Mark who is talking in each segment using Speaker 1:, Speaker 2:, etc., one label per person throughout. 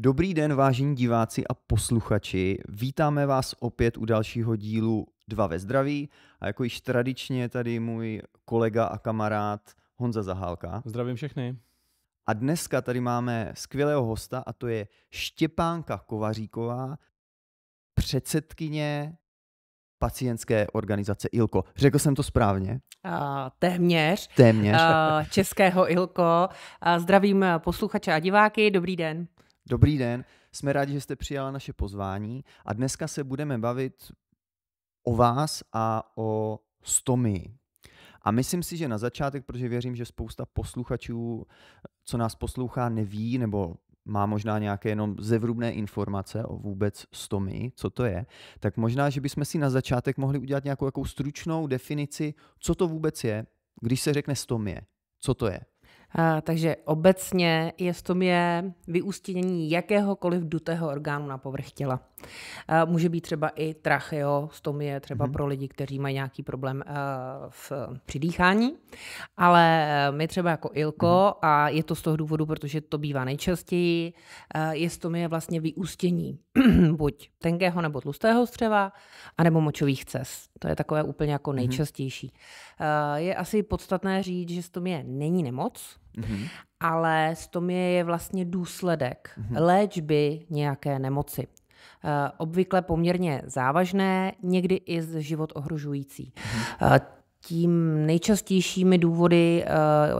Speaker 1: Dobrý den, vážení diváci a posluchači. Vítáme vás opět u dalšího dílu Dva ve zdraví. A jako již tradičně tady můj kolega a kamarád Honza Zahálka.
Speaker 2: Zdravím všechny.
Speaker 1: A dneska tady máme skvělého hosta a to je Štěpánka Kovaříková, předsedkyně pacientské organizace ILKO. Řekl jsem to správně?
Speaker 3: Uh, téměř.
Speaker 1: Téměř. Uh,
Speaker 3: českého ILKO. Uh, zdravím posluchače a diváky, dobrý
Speaker 1: den. Dobrý den, jsme rádi, že jste přijala naše pozvání a dneska se budeme bavit o vás a o stomii. A myslím si, že na začátek, protože věřím, že spousta posluchačů, co nás poslouchá, neví nebo má možná nějaké jenom zevrubné informace o vůbec stomii, co to je, tak možná, že bychom si na začátek mohli udělat nějakou jakou stručnou definici, co to vůbec je, když se řekne stomie, co to je
Speaker 3: takže obecně je v tom je vyústění jakéhokoliv dutého orgánu na povrch těla. Eh, může být třeba i tracheostomie, třeba mm-hmm. pro lidi, kteří mají nějaký problém eh, v přidýchání. Ale eh, my třeba jako Ilko, mm-hmm. a je to z toho důvodu, protože to bývá nejčastěji, jestomie je vlastně vyústění buď tenkého nebo tlustého střeva, anebo močových cest. To je takové úplně jako mhm. nejčastější. Mm-hmm. Je asi podstatné říct, že stomie není nemoc, mm-hmm. ale stomie je vlastně důsledek mm-hmm. léčby nějaké nemoci. Eh, obvykle poměrně závažné, někdy i život ohrožující. Mhm. Eh, tím nejčastějšími důvody eh,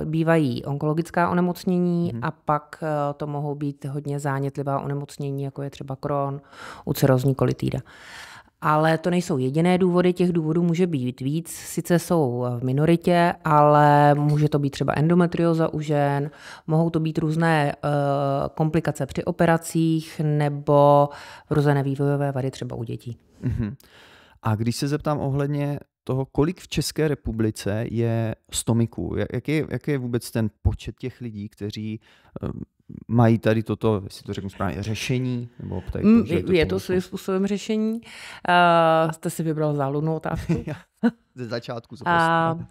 Speaker 3: bývají onkologická onemocnění mhm. a pak to mohou být hodně zánětlivá onemocnění, jako je třeba Crohn, ucerozní kolitída. Ale to nejsou jediné důvody, těch důvodů může být víc. Sice jsou v minoritě, ale může to být třeba endometrioza u žen, mohou to být různé eh, komplikace při operacích nebo vrozené vývojové vady třeba u dětí.
Speaker 1: Mhm. A když se zeptám ohledně toho, kolik v České republice je stomiků, jaký, jaký je vůbec ten počet těch lidí, kteří eh, mají tady toto, jestli to řeknu správně, řešení? Nebo tady mm, to, je, to je to
Speaker 3: svým způsobem řešení. Uh, jste si vybral záludnou otázku. Ze začátku. A, uh, uh,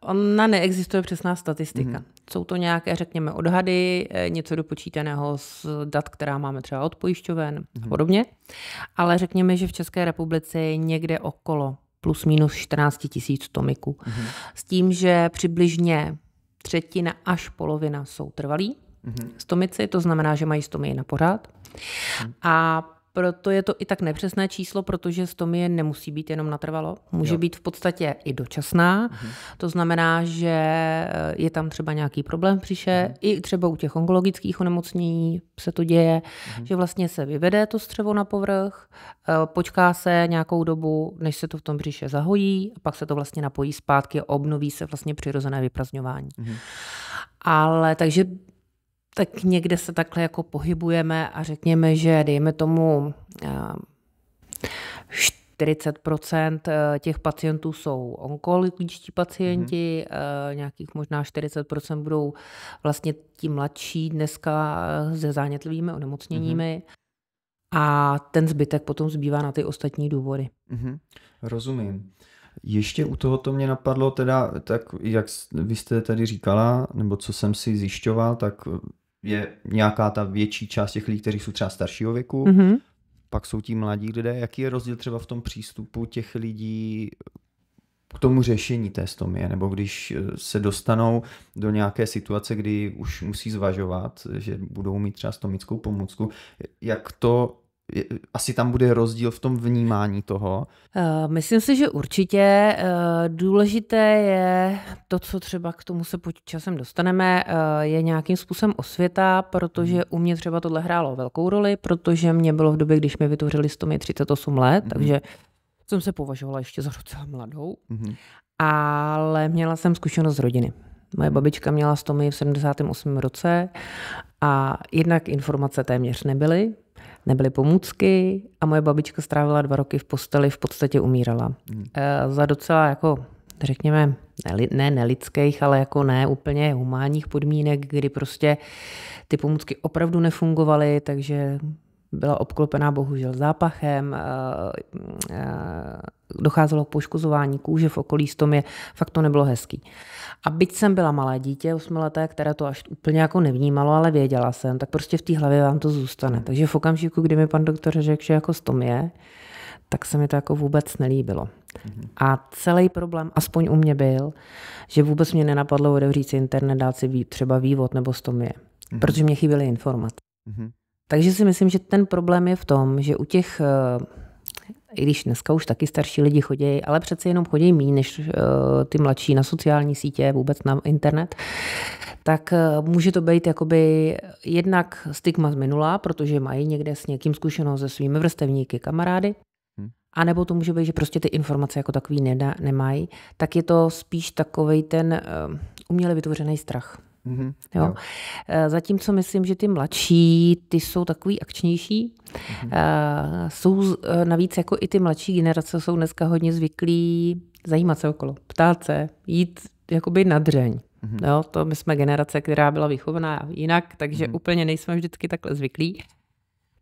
Speaker 3: ona neexistuje přesná statistika. Mm. Jsou to nějaké, řekněme, odhady, eh, něco dopočítaného z dat, která máme třeba od pojišťoven mm. a mhm. podobně. Ale řekněme, že v České republice je někde okolo plus minus 14 tisíc tomiků. Mm. S tím, že přibližně třetina až polovina jsou trvalí. Mm-hmm. Stomici, to znamená, že mají stomii na pořád. Mm. A proto je to i tak nepřesné číslo, protože stomie nemusí být jenom natrvalo, může jo. být v podstatě i dočasná. Mhm. To znamená, že eh, je tam třeba nějaký problém přišel, mhm. i třeba u těch onkologických onemocnění se to děje, mhm. že vlastně se vyvede to střevo na povrch, eh, počká se nějakou dobu, než se to v tom břiše zahojí, a pak se to vlastně napojí zpátky, obnoví se vlastně přirozené vyprazňování. Mhm. Ale takže tak někde se takhle jako pohybujeme a řekněme, že dejme tomu 40 eh, eh, těch pacientů jsou onkologičtí pacienti, mm-hmm. nějakých možná 40 budou vlastně ti mladší dneska se zánětlivými onemocněními. Mm-hmm. A ten zbytek potom zbývá na ty ostatní důvody.
Speaker 1: Mm-hmm. Rozumím. Ještě u tohoto mě napadlo teda, tak jak vy jste tady říkala, nebo co jsem si zjišťoval, tak je nějaká ta větší část těch lidí, kteří jsou třeba staršího věku, mm-hmm. pak jsou ti mladí lidé. Jaký je rozdíl třeba v tom přístupu těch lidí k tomu řešení té stomie, nebo když eh, se dostanou do nějaké situace, kdy už musí zvažovat, že budou mít třeba stomickou pomůcku, jak to asi tam bude rozdíl v tom vnímání toho?
Speaker 3: Eh, myslím si, že určitě. Eh, důležité je to, co třeba k tomu se pod časem dostaneme, eh, je nějakým způsobem osvěta, protože mhm. u mě třeba tohle hrálo velkou roli, protože mě bylo v době, když mi vytvořili 100 mě 38 let, mm-hmm. takže jsem se považovala ještě za docela mladou, mm-hmm. ale měla jsem zkušenost z rodiny. Moje mhm. babička měla stomy v 78. roce a jednak informace téměř nebyly, nebyly pomůcky a moje babička strávila dva roky v posteli, v podstatě umírala. Hmm. E, za docela jako řekněme, ne, ne nelidských, ale jako ne úplně humánních podmínek, kdy prostě ty pomůcky opravdu nefungovaly, takže byla obklopená bohužel zápachem, eh, eh, docházelo k poškozování kůže v okolí stomě, fakt to nebylo hezký. A byť jsem byla malé dítě, osmileté, které to až úplně jako nevnímalo, ale věděla jsem, tak prostě v té hlavě vám to zůstane. Takže v okamžiku, kdy mi pan doktor řekl, že jako stomie, tak se mi to jako vůbec nelíbilo. A celý problém, aspoň u mě byl, že vůbec mě nenapadlo odevřít si internet, dát si třeba vývod nebo stomie, protože mě chyběly informace. Mm-hmm. Takže si myslím, že ten problém je v tom, že u těch, eh, i když dneska už taky starší lidi chodí, ale přece jenom chodí méně než eh, ty mladší na sociální sítě, vůbec na internet, tak eh, může to být jakoby jednak stigma z minula, protože mají někde s někým zkušenost se svými vrstevníky, kamarády, hmm. a nebo to může být, že prostě ty informace jako takový nemají, tak je to spíš takový ten uměle vytvořený strach. Mm-hmm. Jo. Jo. Eh, zatímco myslím, že ty mladší, ty jsou takový akčnější. Mm-hmm. Eh, jsou eh, navíc jako i ty mladší generace jsou dneska hodně zvyklí zajímat se okolo, ptát se, jít jakoby na dřeň. Mm-hmm. Jo, to my jsme generace, která byla vychovaná jinak, takže mm-hmm. úplně nejsme vždycky takhle zvyklí.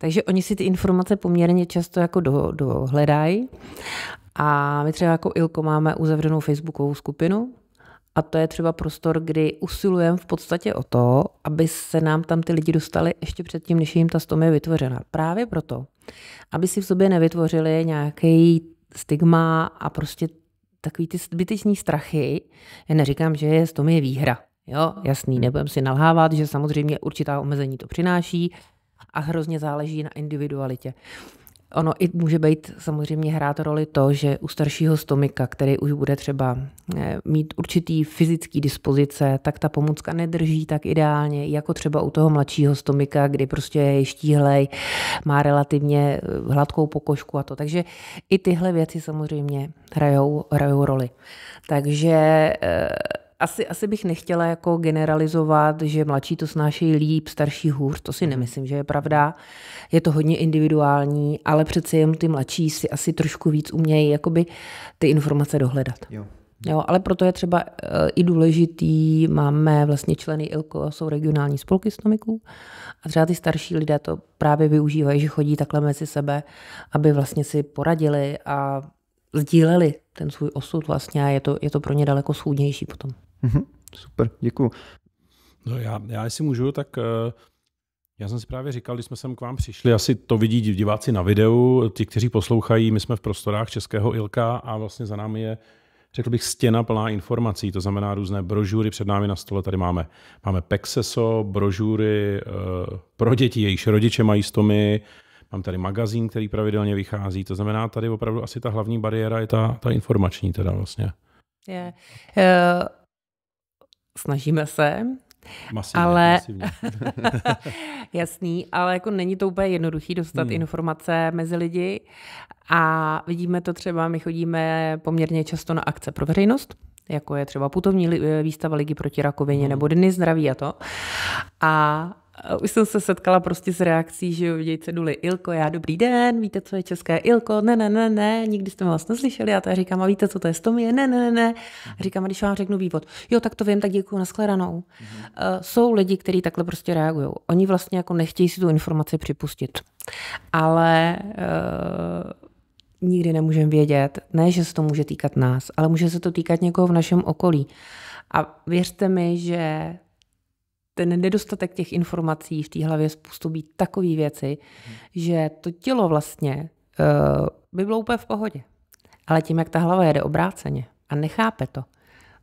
Speaker 3: Takže oni si ty informace poměrně často jako do, dohledají. A my třeba jako Ilko máme uzavřenou facebookovou skupinu, a to je třeba prostor, kdy usilujeme v podstatě o to, aby se nám tam ty lidi dostali ještě předtím, než jim ta stoma je vytvořena. Právě proto, aby si v sobě nevytvořili nějaký stigma a prostě takový ty zbyteční strachy. Já neříkám, že je stoma je výhra. Jo, jasný, mhm. nebudem si nalhávat, že samozřejmě určitá omezení to přináší a hrozně záleží na individualitě. Ono i může být samozřejmě hrát roli to, že u staršího stomika, který už bude třeba eh, mít určitý fyzický dispozice, tak ta pomůcka nedrží tak ideálně, jako třeba u toho mladšího stomika, kdy prostě je štíhlej, má relativně eh, hladkou pokožku a to. Takže i tyhle věci samozřejmě hrajou, hrajou roli. Takže eh, asi, asi bych nechtěla jako generalizovat, že mladší to snášejí líp, starší hůř, to si mhm. nemyslím, že je pravda. Je to hodně individuální, ale přece jen ty mladší si asi trošku víc umějí jakoby ty informace dohledat. Jo. Jo, ale proto je třeba eh, i důležitý, máme vlastně členy ILKO, jsou regionální spolky stomiků a třeba ty starší lidé to právě využívají, že chodí takhle mezi sebe, aby vlastně si poradili a sdíleli ten svůj osud vlastně a je to, je to pro ně daleko schůdnější potom.
Speaker 1: Mhm,
Speaker 2: super, děkuji. No já, já jestli můžu, tak eh, já jsem si právě říkal, když jsme sem k vám přišli, asi to vidí diváci na videu, ti, kteří poslouchají, my jsme v prostorách Českého Ilka a vlastně za námi je řekl bych, stěna plná informací, to znamená různé brožury před námi na stole. Tady máme, máme Pexeso, brožury eh, pro děti, jejichž rodiče mají stomy, mám tady magazín, který pravidelně vychází, to znamená tady opravdu asi ta hlavní bariéra je ta, ta informační teda vlastně.
Speaker 3: Je. Eh, snažíme se, Masivně, ale masivně. jasný, ale jako není to úplně jednoduchý dostat hmm. informace mezi lidi a vidíme to třeba, my chodíme poměrně často na akce pro veřejnost, jako je třeba putovní výstava Ligy proti rakovině hmm. nebo Dny zdraví a to. A Eh, už jsem se setkala prostě s reakcí, že jo, vidějí ceduly Ilko, já dobrý den, víte, co je české Ilko, ne, ne, ne, ne, nikdy jste vlastně slyšeli, já to říkám, a víte, co to je je, ne, ne, ne, ne. A mhm. říkám, a když vám řeknu vývod, jo, tak to vím, tak děkuji, nashledanou. Mm-hmm. Uh, jsou lidi, kteří takhle prostě reagují. Oni vlastně jako nechtějí si tu informaci připustit. Ale uh, nikdy nemůžeme vědět, ne, že se to může týkat nás, ale může se to týkat někoho v našem okolí. A věřte mi, že ten nedostatek těch informací v té hlavě způsobí takové věci, hmm. že to tělo vlastně uh, by bylo úplně v pohodě. Ale tím, jak ta hlava jede obráceně a nechápe to,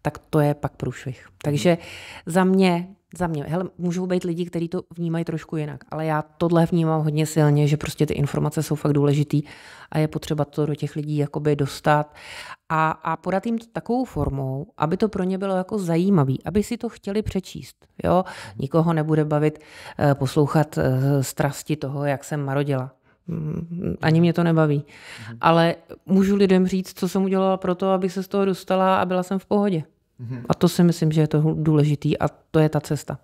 Speaker 3: tak to je pak průšvih. Takže za mě za mě. Hele, můžou být lidi, kteří to vnímají trošku jinak, ale já tohle vnímám hodně silně, že prostě ty informace jsou fakt důležitý a je potřeba to do těch lidí jakoby dostat a, a podat jim to takovou formou, aby to pro ně bylo jako zajímavý, aby si to chtěli přečíst. Jo? Nikoho nebude bavit eh, poslouchat eh, strasti toho, jak jsem marodila mm, ani mě to nebaví. Mhm. Ale můžu lidem říct, co jsem udělala pro to, abych se z toho dostala a byla jsem v pohodě. Mhm. A to si myslím, že je to důležitý a to je ta cesta.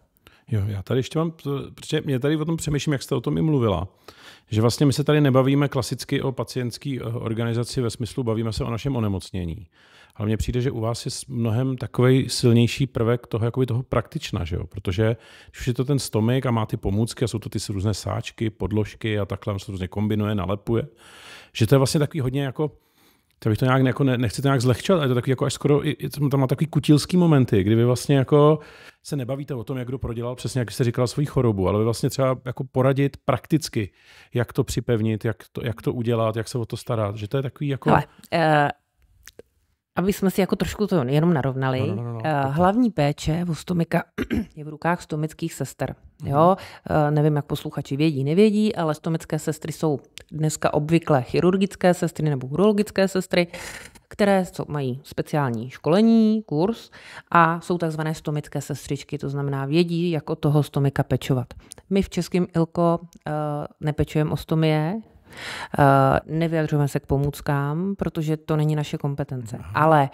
Speaker 2: Jo, já tady ještě mám, protože mě tady o tom přemýšlím, jak jste o tom i mluvila, že vlastně my se tady nebavíme klasicky o pacientské eh, organizaci ve smyslu bavíme se o našem onemocnění. Ale mně přijde, že u vás je mnohem takový silnější prvek toho, jakoby toho praktična, že jo? protože když je to ten stomik a má ty pomůcky a jsou to ty různé sáčky, podložky a takhle se různě kombinuje, nalepuje, že to je vlastně takový hodně jako to bych to nějak jako ne, nechci to nějak zlehčovat, ale je to takový jako až skoro, tam má takový kutilský momenty, kdy vy vlastně jako se nebavíte o tom, jak kdo prodělal přesně, jak jste říkal, svoji chorobu, ale vy vlastně třeba jako poradit prakticky, jak to připevnit, jak to, jak to udělat, jak se o to starat, že to je takový jako... Ale, uh
Speaker 3: eh, aby jsme si jako trošku to jenom narovnali, no, no, no, no. no eh, hlavní péče o stomika je v rukách stomických sester. Mm. Jo? Eh, nevím, jak posluchači vědí, nevědí, ale stomické sestry jsou dneska obvykle chirurgické sestry nebo urologické sestry, které mají speciální školení, kurz a jsou takzvané stomické sestřičky, to znamená vědí, jak o toho stomika pečovat. My v Českém Ilko eh, nepečujeme o stomie, Eh, nevyjadřujeme se k pomůckám, protože to není naše kompetence. Aha. Ale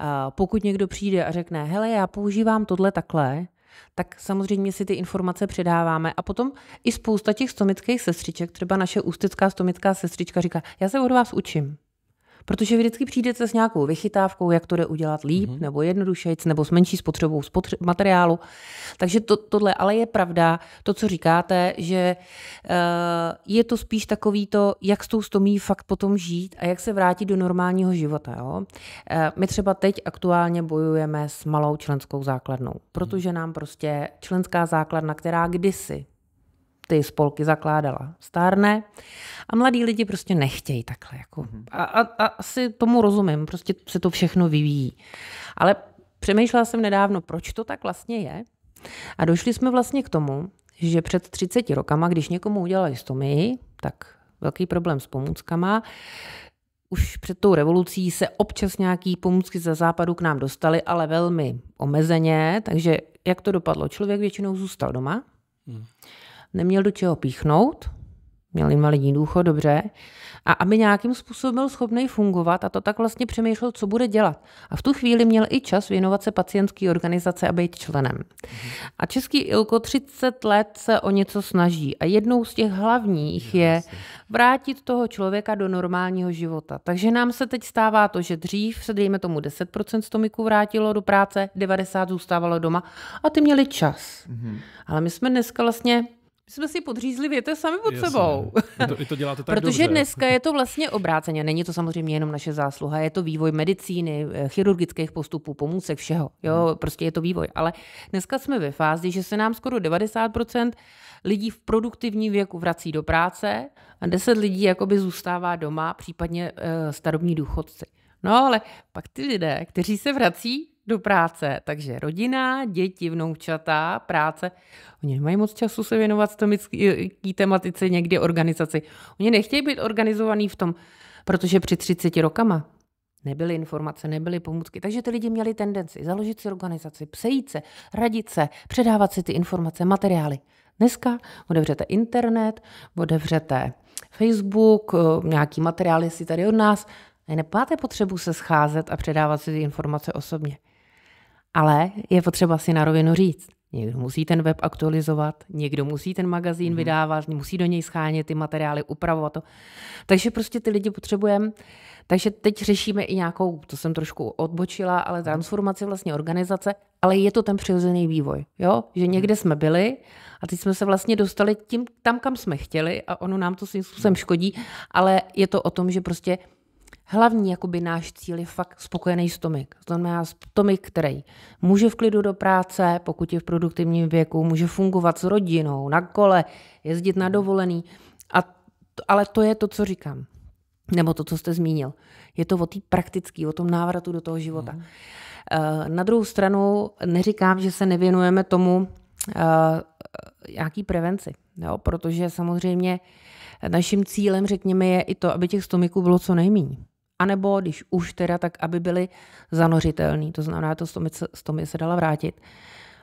Speaker 3: eh, pokud někdo přijde a řekne, hele, já používám tohle takhle, tak samozřejmě si ty informace předáváme. A potom i spousta těch stomických sestřiček, třeba naše ústecká stomická sestřička říká, já se od vás učím. Protože vy vždycky přijdete s nějakou vychytávkou, jak to jde udělat líp, mm-hmm. nebo jednodušejc, nebo s menší spotřebou spotře- materiálu. Takže to, tohle ale je pravda, to, co říkáte, že uh, je to spíš takový to, jak s tou stomí fakt potom žít a jak se vrátit do normálního života. Jo? Uh, my třeba teď aktuálně bojujeme s malou členskou základnou, protože mhm. nám prostě členská základna, která kdysi ty spolky zakládala, stárne a mladí lidi prostě nechtějí takhle. Jako. Mhm. A, a, a asi tomu rozumím, prostě se to všechno vyvíjí. Ale přemýšlela jsem nedávno, proč to tak vlastně je. A došli jsme vlastně k tomu, že před 30 rokama, když někomu udělali stomii, tak velký problém s pomůckama, už před tou revolucí se občas nějaký pomůcky ze západu k nám dostaly, ale velmi omezeně, takže jak to dopadlo? Člověk většinou zůstal doma. Hmm neměl do čeho píchnout, měl invalidní důchod, dobře, a aby nějakým způsobem byl schopný fungovat a to tak vlastně přemýšlel, co bude dělat. A v tu chvíli měl i čas věnovat se pacientské organizace a být členem. A Český Ilko 30 let se o něco snaží a jednou z těch hlavních je vrátit toho člověka do normálního života. Takže nám se teď stává to, že dřív se dejme tomu 10% stomiku vrátilo do práce, 90 zůstávalo doma a ty měli čas. Mhm. Ale my jsme dneska vlastně jsme si podřízli věte sami pod Jasně. sebou. to, to děláte tak Protože dobře. dneska je to vlastně obráceně. Není to samozřejmě jenom naše zásluha, je to vývoj medicíny, eh, chirurgických postupů, pomůcek, všeho. Jo, hmm. prostě je to vývoj. Ale dneska jsme ve fázi, že se nám skoro 90% lidí v produktivním věku vrací do práce a 10 lidí jakoby zůstává doma, případně eh, starobní důchodci. No ale pak ty lidé, kteří se vrací do práce. Takže rodina, děti, vnoučata, práce. Oni nemají moc času se věnovat stomické tematice, někdy organizaci. Oni nechtějí být organizovaný v tom, protože při 30 rokama nebyly informace, nebyly pomůcky. Takže ty lidi měli tendenci založit si organizaci, přejít se, radit se, předávat si ty informace, materiály. Dneska otevřete internet, otevřete Facebook, eh, nějaký materiály si tady od nás. Nepáte potřebu se scházet a předávat si ty informace osobně. Ale je potřeba si na rovinu říct. Někdo musí ten web aktualizovat, někdo musí ten magazín mm-hmm. vydávat, musí do něj schánět ty materiály, upravovat to. Takže prostě ty lidi potřebujeme. Takže teď řešíme i nějakou, to jsem trošku odbočila, ale mhm. transformaci vlastně organizace, ale je to ten přirozený vývoj, jo? že mhm. někde jsme byli a teď jsme se vlastně dostali tím, tam, kam jsme chtěli a ono nám to svým způsobem mhm. škodí, ale je to o tom, že prostě hlavní jakoby náš cíl je fakt spokojený stomik. To znamená stomik, který může v klidu do práce, pokud je v produktivním věku, může fungovat s rodinou, na kole, jezdit na mhm. dovolený. A, ale to je to, co říkám. Nebo to, co jste zmínil. Je to o té praktické, o tom návratu do toho života. Mm. Na druhou stranu neříkám, že se nevěnujeme tomu eh, eh, jaký prevenci, jo? protože samozřejmě uh, Naším cílem, řekněme, je i to, aby těch stomiků bylo co nejméně. A nebo když už teda, tak aby byly zanořitelný. To znamená, to stomice, stomie se dala vrátit.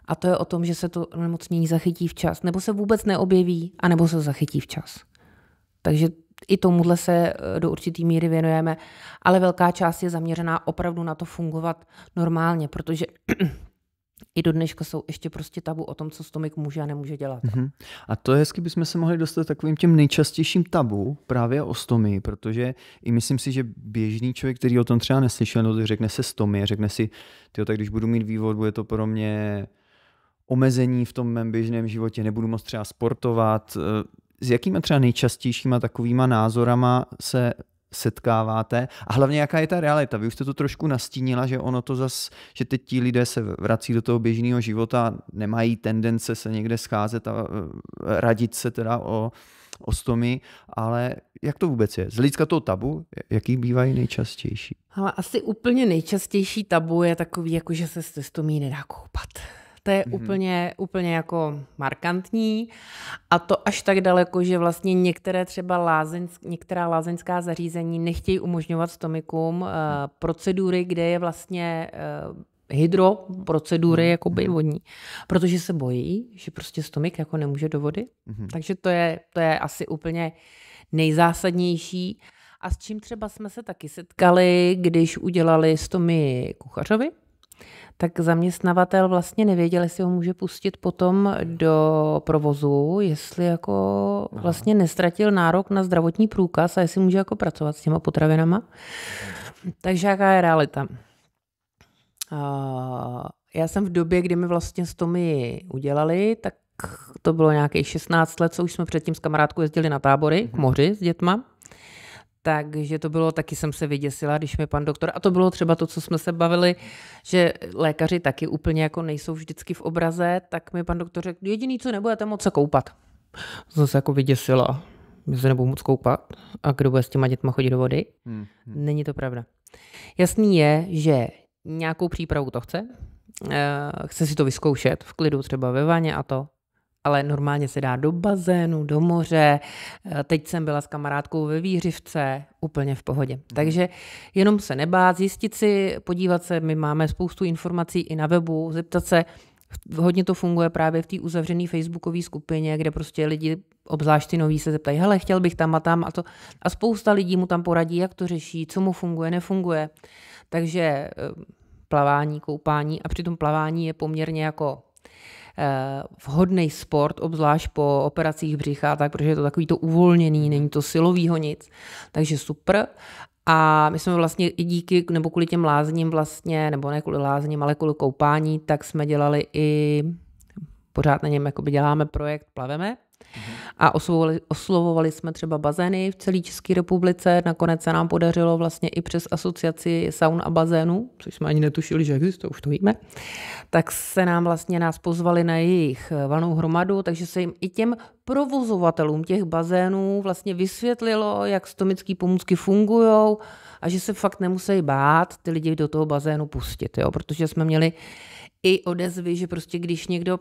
Speaker 3: A to je o tom, že se to nemocnění zachytí včas, nebo se vůbec neobjeví, anebo se zachytí včas. Takže i tomuhle se eh, do určitý míry věnujeme, ale velká část je zaměřená opravdu na to fungovat normálně, protože i do dneška jsou ještě prostě tabu o tom, co stomik může a nemůže dělat.
Speaker 1: Mm-hmm. A to je hezky, bychom se mohli dostat takovým těm nejčastějším tabu právě o stomy, protože i myslím si, že běžný člověk, který o tom třeba neslyšel, no, řekne se stomy, řekne si, tyjo, tak když budu mít vývod, bude to pro mě omezení v tom mém běžném životě, nebudu moc třeba sportovat. E, s jakýma třeba nejčastějšíma takovýma názorama se setkáváte a hlavně jaká je ta realita. Vy už jste to trošku nastínila, že ono to zas, že teď ti lidé se vrací do toho běžného života, nemají tendence se někde scházet a e, radit se teda o, o stomy, ale jak to vůbec je? Z lidska toho tabu, jaký bývají nejčastější?
Speaker 3: Ale asi úplně nejčastější tabu je takový, jako že se s stomí nedá koupat. To je mm-hmm. úplně, úplně jako markantní a to až tak daleko, že vlastně některé třeba lázeňsk, některá lázeňská zařízení nechtějí umožňovat stomikům uh, eh, mhm. procedury, kde je vlastně uh, jako jakoby mhm. vodní, protože se bojí, že prostě stomik jako nemůže do vody. Mm-hmm. Takže to je, to je asi úplně nejzásadnější. A s čím třeba jsme se taky setkali, když udělali stomy kuchařovi, tak zaměstnavatel vlastně nevěděl, jestli ho může pustit potom do provozu, jestli jako vlastně nestratil nárok na zdravotní průkaz a jestli může jako pracovat s těma potravinama. Takže jaká je realita? Já jsem v době, kdy mi vlastně s Tomy udělali, tak to bylo nějakých 16 let, co už jsme předtím s kamarádkou jezdili na tábory k mhm. moři s dětma. Takže to bylo, taky jsem se vyděsila, když mi pan doktor, a to bylo třeba to, co jsme se bavili, že lékaři taky úplně jako nejsou vždycky v obraze, tak mi pan doktor řekl, jediný, co nebudete moc se koupat. Jsem se jako vyděsila, že se nebudu moc koupat a kdo bude s těma dětma chodit do vody. Hmm. hmm. Není to pravda. Jasný je, že nějakou přípravu to chce, eh, chce si to vyzkoušet v klidu třeba ve vaně a to, ale normálně se dá do bazénu, do moře. Eh, teď jsem byla s kamarádkou ve Výřivce, úplně v pohodě. Mhm. Takže jenom se nebát, zjistit si, podívat se, my máme spoustu informací i na webu, zeptat se, hodně to funguje právě v té uzavřené facebookové skupině, kde prostě lidi, obzvlášť ty noví, se zeptají, hele, chtěl bych tam a tam a to. A spousta lidí mu tam poradí, jak to řeší, co mu funguje, nefunguje. Takže eh, plavání, koupání a přitom plavání je poměrně jako Eh, vhodný sport, obzvlášť po operacích břicha, tak protože je to takový to uvolněný, není to silovýho nic, takže super. A my jsme vlastně i díky, nebo kvůli těm lázním vlastně, nebo ne kvůli lázním, ale kvůli koupání, tak jsme dělali i, pořád na něm jako děláme projekt Plaveme, a oslovovali, oslovovali jsme třeba bazény v celé České republice. Nakonec se nám podařilo vlastně i přes asociaci saun a bazénů, což jsme ani netušili, že existuje, už to víme, tak se nám vlastně nás pozvali na jejich eh, valnou hromadu, takže se jim i těm provozovatelům těch bazénů vlastně vysvětlilo, jak stomické pomůcky fungují, a že se fakt nemusí bát ty lidi do toho bazénu pustit, jo? protože jsme měli i odezvy, že prostě když někdo,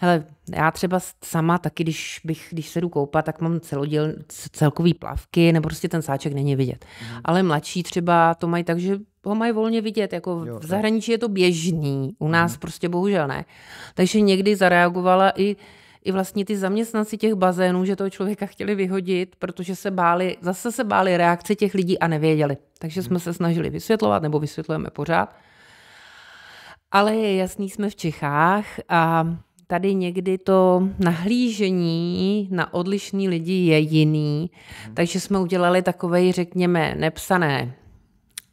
Speaker 3: hele, já třeba sama taky, když bych, když se jdu koupat, tak mám celoděl, celkový plavky, nebo prostě ten sáček není vidět. Mm. Ale mladší třeba to mají tak, že ho mají volně vidět, jako jo, v zahraničí je to běžný, u mhm. nás mm. prostě bohužel ne. Takže někdy zareagovala i i vlastně ty zaměstnanci těch bazénů, že toho člověka chtěli vyhodit, protože se báli, zase se báli reakce těch lidí a nevěděli. Takže mhm. jsme se snažili vysvětlovat, nebo vysvětlujeme pořád. Ale je jasný, jsme v Čechách a tady někdy to nahlížení na odlišný lidi je jiný, mhm. takže jsme udělali takové, řekněme, nepsané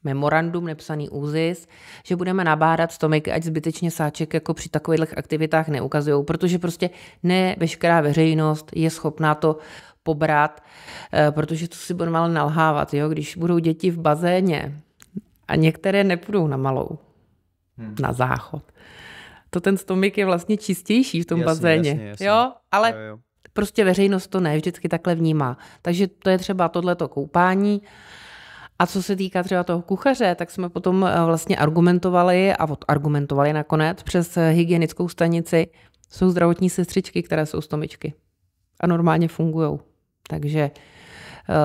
Speaker 3: memorandum nepsaný úzis, že budeme nabádat stomik ať zbytečně sáček jako při takových aktivitách neukazují, protože prostě ne veškerá veřejnost je schopná to pobrat, eh, protože to si budeme ale nalhávat, jo? když budou děti v bazéně a některé nepůjdou na malou, hmm. na záchod. To ten stomik je vlastně čistější v tom jasně, bazéně. Jasně, jasně. Jo, ale jo, jo. prostě veřejnost to ne vždycky takhle vnímá. Takže to je třeba tohleto koupání. A co se týká třeba toho kuchaře, tak jsme potom eh, vlastně argumentovali a argumentovali nakonec přes eh, hygienickou stanici. Jsou zdravotní sestřičky, které jsou stomičky a normálně fungují. Takže eh,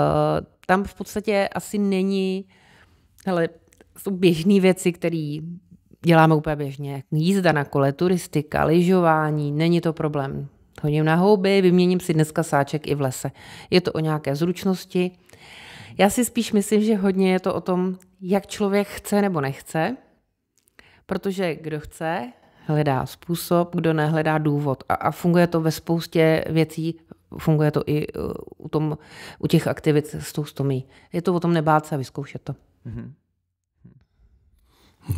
Speaker 3: tam v podstatě asi není, ale jsou běžné věci, které děláme úplně běžně. Jízda na kole, turistika, lyžování, není to problém. Honím na houby, vyměním si dneska sáček i v lese. Je to o nějaké zručnosti. Já si spíš myslím, že hodně je to o tom, jak člověk chce nebo nechce, protože kdo chce, hledá způsob, kdo nehledá důvod. A, a funguje to ve spoustě věcí, funguje to i eh, u, tom, u těch aktivit s tou stomí. Je to o tom nebát se a vyzkoušet to.
Speaker 1: Mm-hmm.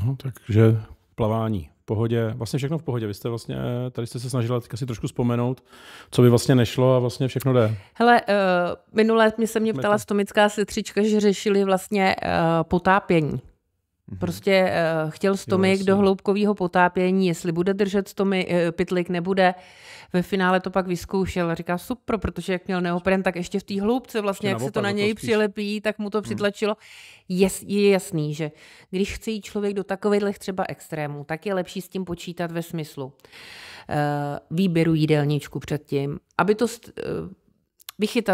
Speaker 2: No, takže plavání pohodě, vlastně všechno v pohodě. Vy jste vlastně, tady jste se snažila teďka si trošku vzpomenout, co by vlastně nešlo a vlastně všechno jde.
Speaker 3: Hele, uh, eh, minulé mě se mě ptala stomická sestřička, že řešili vlastně uh, potápění. Mhm. Prostě uh, chtěl stomik do hloubkového potápění, jestli bude držet stomy, uh, eh, pitlik nebude. Ve finále to pak vyzkoušel a říká super, protože jak měl neopren, tak ještě v té hloubce vlastně, ještě jak se to na no něj to spíš... přilepí, tak mu to mhm. přitlačilo. Hmm. Je, je jasný, že když chce jít člověk do takových třeba extrémů, tak je lepší s tím počítat ve smyslu uh, výběru jídelníčku předtím, aby to st-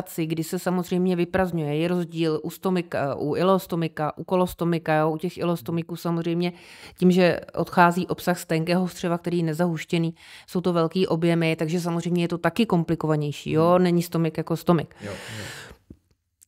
Speaker 3: si, kdy se samozřejmě vyprazňuje. Je rozdíl u, stomika, u ilostomika, u kolostomika, jo? u těch ilostomiků samozřejmě tím, že odchází obsah z tenkého střeva, který je nezahuštěný, jsou to velký objemy, takže samozřejmě je to taky komplikovanější. Jo? Hmm. Není stomik jako stomik. Jo, jo.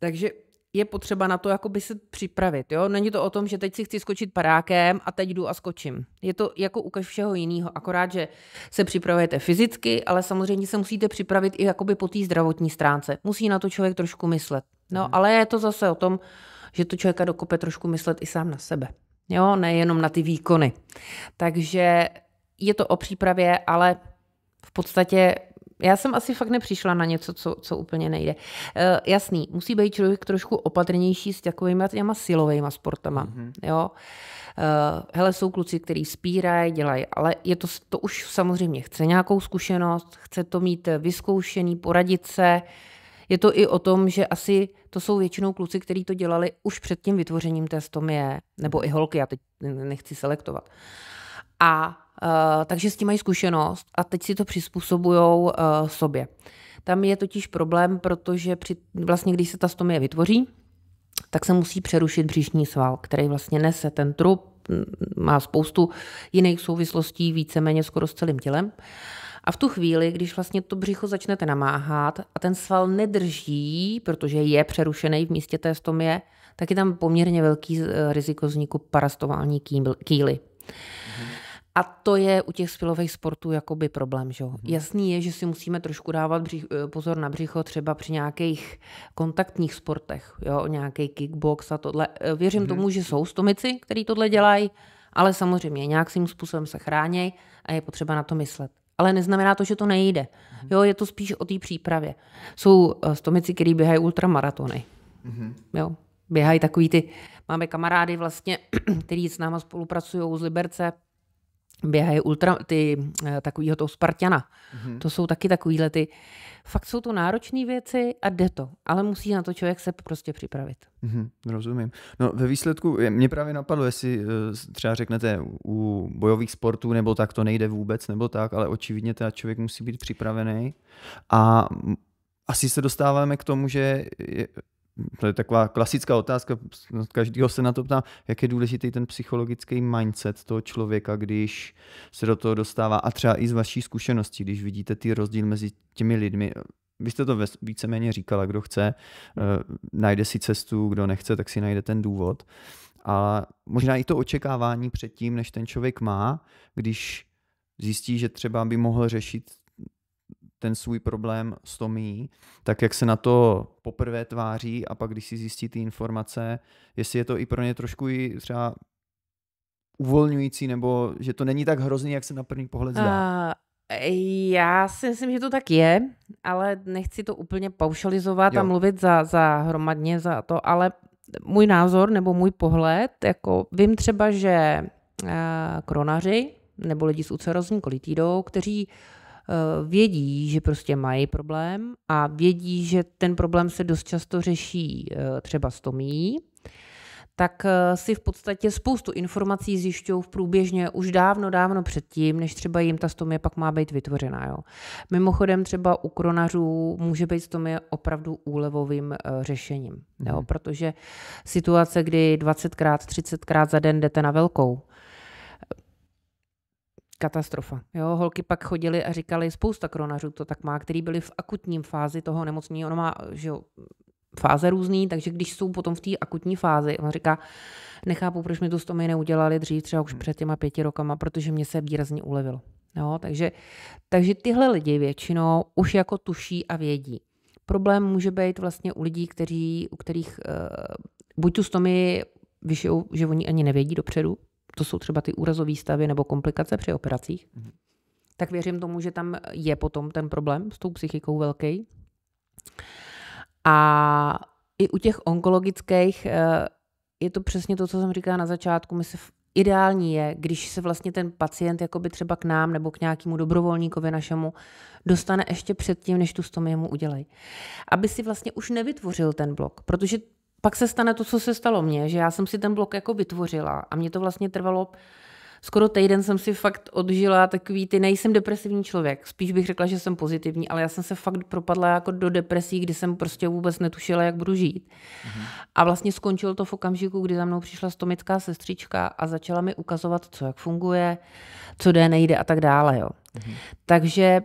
Speaker 3: Takže je potřeba na to jakoby se připravit. Jo? Není to o tom, že teď si chci skočit parákem a teď jdu a skočím. Je to jako u všeho jiného, akorát, že se připravujete fyzicky, ale samozřejmě se musíte připravit i jakoby po té zdravotní stránce. Musí na to člověk trošku myslet. No, hmm. ale je to zase o tom, že to člověka dokope trošku myslet i sám na sebe. Jo, nejenom na ty výkony. Takže je to o přípravě, ale v podstatě já jsem asi fakt nepřišla na něco, co, co úplně nejde. E, jasný, musí být člověk trošku opatrnější s takovými těma silovými sportama. Mm-hmm. Jo? E, hele, jsou kluci, který spírají, dělají, ale je to, to už samozřejmě chce nějakou zkušenost, chce to mít vyzkoušený, poradit se. Je to i o tom, že asi to jsou většinou kluci, kteří to dělali už před tím vytvořením té stomie, nebo i holky, já teď nechci selektovat. A Eh, takže s tím mají zkušenost a teď si to přizpůsobují eh, sobě. Tam je totiž problém, protože při, vlastně když se ta stomie vytvoří, tak se musí přerušit břišní sval, který vlastně nese ten trup, má spoustu jiných souvislostí víceméně skoro s celým tělem. A v tu chvíli, když vlastně to břicho začnete namáhat a ten sval nedrží, protože je přerušený v místě té stomie, tak je tam poměrně velký eh, riziko vzniku parastovální kýly. Mhm. A to je u těch spilových sportů jakoby problém. Že? Mm-hmm. Jasný je, že si musíme trošku dávat břich, eh, pozor na břicho třeba při nějakých kontaktních sportech, jo? nějaký kickbox a tohle. Eh, věřím mm-hmm. tomu, že jsou stomici, který tohle dělají, ale samozřejmě nějakým způsobem se chránějí a je potřeba na to myslet. Ale neznamená to, že to nejde. hmm Jo, je to spíš o té přípravě. Jsou eh, stomici, kteří běhají ultramaratony. Mm-hmm. Jo, běhají takový ty... Máme kamarády vlastně, kteří s náma spolupracují z Liberce, běhají ultra, ty eh, takovýho toho Spartiana. Mm-hmm. To jsou taky takovýhle ty, fakt jsou to náročné věci a jde to, ale musí na to člověk se prostě připravit.
Speaker 1: Mm-hmm, rozumím. No ve výsledku, mě právě napadlo, jestli eh, třeba řeknete u bojových sportů nebo tak to nejde vůbec nebo tak, ale očividně teda člověk musí být připravený a asi se dostáváme k tomu, že to je taková klasická otázka, no, každého se na to ptá, jak je důležitý ten psychologický mindset toho člověka, když se do toho dostává a třeba i z vaší zkušenosti, když vidíte ty rozdíl mezi těmi lidmi, vy jste to víceméně říkala, kdo chce, eh, najde si cestu, kdo nechce, tak si najde ten důvod. A možná i to očekávání předtím, než ten člověk má, když zjistí, že třeba by mohl řešit ten svůj problém stomí, tak jak se na to poprvé tváří a pak když si zjistí ty informace, jestli je to i pro ně trošku i třeba uvolňující, nebo že to není tak hrozný, jak se na první pohled
Speaker 3: zdá. Uh, já si myslím, že to tak je, ale nechci to úplně paušalizovat jo. a mluvit za, za hromadně za to, ale můj názor nebo můj pohled, jako vím třeba, že uh, eh, kronaři nebo lidi s ucerozní kolitídou, kteří uh, Eh, vědí, že prostě mají problém a vědí, že ten problém se dost často řeší eh, třeba stomí, tak eh, si v podstatě spoustu informací zjišťují průběžně už dávno, dávno předtím, než třeba jim ta stomie pak má být vytvořena. Jo. Mimochodem třeba u kronařů může být stomie opravdu úlevovým řešením, jo, mhm. protože situace, kdy 20krát, 30krát za den jdete na velkou, katastrofa. Jo, holky pak chodily a říkali, spousta kronařů to tak má, který byli v akutním fázi toho nemocní, ono má, že jo, fáze různý, takže když jsou potom v té akutní fázi, on říká, nechápu, proč mi tu stomy neudělali dřív, třeba už hmm. před těma pěti rokama, protože mě se výrazně ulevilo. Jo, takže, takže tyhle lidi většinou už jako tuší a vědí. Problém může být vlastně u lidí, kteří, u kterých uh, buď tu stomy vyšijou, že oni ani nevědí dopředu, to jsou třeba ty úrazové stavy nebo komplikace při operacích, mm-hmm. tak věřím tomu, že tam je potom ten problém s tou psychikou velký. A i u těch onkologických eh, je to přesně to, co jsem říkala na začátku. My se ideální je, když se vlastně ten pacient jakoby třeba k nám nebo k nějakému dobrovolníkovi našemu dostane ještě předtím, než tu stomy mu udělají. Aby si vlastně už nevytvořil ten blok, protože pak se stane to, co se stalo mně, že já jsem si ten blok jako vytvořila a mě to vlastně trvalo skoro týden jsem si fakt odžila takový, ty nejsem depresivní člověk, spíš bych řekla, že jsem pozitivní, ale já jsem se fakt propadla jako do depresí, kdy jsem prostě vůbec netušila, jak budu žít. Mm-hmm. A vlastně skončilo to v okamžiku, kdy za mnou přišla stomická sestřička a začala mi ukazovat, co jak funguje, co jde, nejde a tak dále. Jo. Mm-hmm. Takže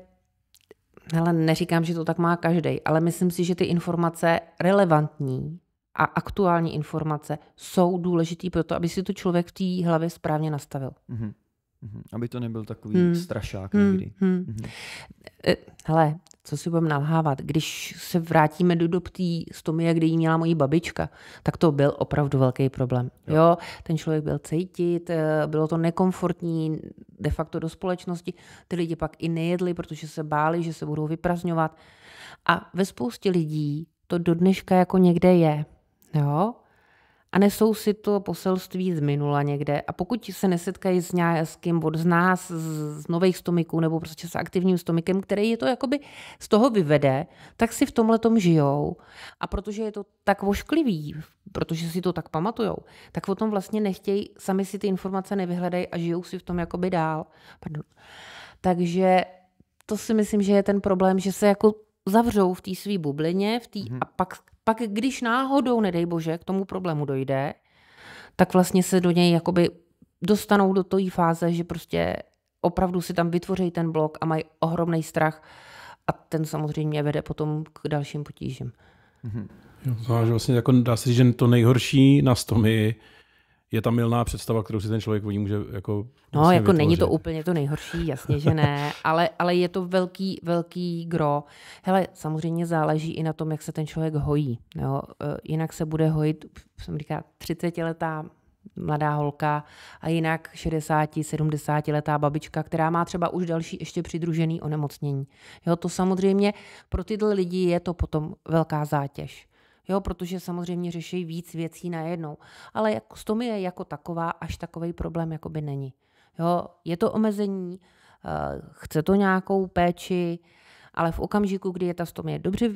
Speaker 3: Hele, neříkám, že to tak má každý, ale myslím si, že ty informace relevantní a aktuální informace jsou důležitý pro to, aby si to člověk v té hlavě správně nastavil.
Speaker 1: Mm-hmm. Aby to nebyl takový hmm. strašák nikdy. Hmm. Hmm. Mhm.
Speaker 3: E, hele, co si budeme nalhávat, když se vrátíme do dob té stomie, kde ji měla moje babička, tak to byl opravdu velký problém. Jo. jo, ten člověk byl cítit, e, bylo to nekomfortní de facto do společnosti, ty lidi pak i nejedli, protože se báli, že se budou vyprazňovat a ve spoustě lidí to do dneška jako někde je. Jo? A nesou si to poselství z minula někde. A pokud se nesetkají s nějakým od z nás, z nových stomiků nebo prostě s aktivním stomikem, který je to jakoby z toho vyvede, tak si v tomhle tom žijou. A protože je to tak vošklivý, protože si to tak pamatujou, tak o tom vlastně nechtějí, sami si ty informace nevyhledají a žijou si v tom jakoby dál. Pardon. Takže to si myslím, že je ten problém, že se jako zavřou v té své bublině v tý, mm-hmm. a pak pak když náhodou, nedej bože, k tomu problému dojde, tak vlastně se do něj jakoby dostanou do té fáze, že prostě opravdu si tam vytvoří ten blok a mají ohromný strach a ten samozřejmě vede potom k dalším potížím.
Speaker 1: Mm-hmm.
Speaker 2: Jo, to, že vlastně jako dá se říct, že to nejhorší na tom je, je tam milná představa, kterou si ten člověk o ní může jako No, vlastně jako vytvořit. není to
Speaker 3: úplně to nejhorší, jasně, že ne, ale, ale je to velký, velký gro. Hele, samozřejmě záleží i na tom, jak se ten člověk hojí. Jo? E, jinak se bude hojit, jsem říká, 30-letá mladá holka a jinak 60-70 letá babička, která má třeba už další ještě přidružený onemocnění. Jo, to samozřejmě pro tyhle lidi je to potom velká zátěž jo, protože samozřejmě řeší víc věcí najednou. Ale jako stomie jako taková až takový problém jako by není. Jo, je to omezení, eh, chce to nějakou péči, ale v okamžiku, kdy je ta stomie dobře